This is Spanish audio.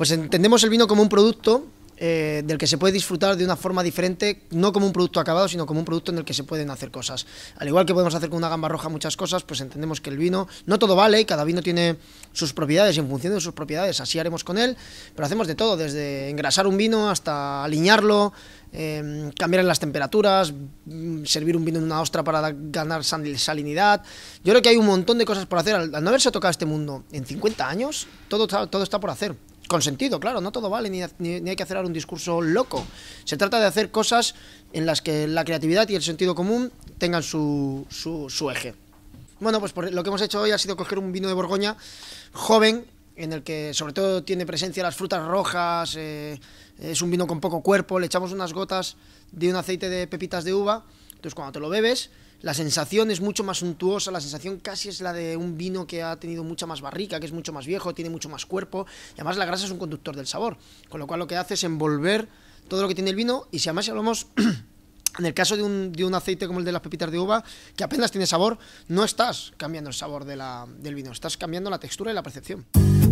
pues entendemos el vino como un producto eh, del que se puede disfrutar de una forma diferente, no como un producto acabado, sino como un producto en el que se pueden hacer cosas. Al igual que podemos hacer con una gamba roja muchas cosas, pues entendemos que el vino no todo vale y cada vino tiene sus propiedades y en función de sus propiedades así haremos con él, pero hacemos de todo, desde engrasar un vino hasta alinearlo, em, cambiar las temperaturas, mm, servir un vino en una ostra para ganar salinidad. Yo creo que hay un montón de cosas por hacer. Al, no haberse tocado este mundo en 50 años, todo, todo está por hacer con sentido, claro, no todo vale, ni, hay que hacer un discurso loco. Se trata de hacer cosas en las que la creatividad y el sentido común tengan su, su, eje. Bueno, pues lo que hemos hecho hoy ha sido coger un vino de Borgoña joven, en el que sobre todo tiene presencia las frutas rojas, eh, es un vino con poco cuerpo, le echamos unas gotas de un aceite de pepitas de uva, entonces cuando te lo bebes la sensación es mucho más suntuosa, la sensación casi es la de un vino que ha tenido mucha más barrica, que es mucho más viejo, tiene mucho más cuerpo, y además la grasa es un conductor del sabor, con lo cual lo que hace es envolver todo lo que tiene el vino, y si además si hablamos... En el caso de un, aceite como el de las pepitas de uva, que apenas tiene sabor, no estás cambiando el sabor de del vino, estás cambiando la textura y la percepción.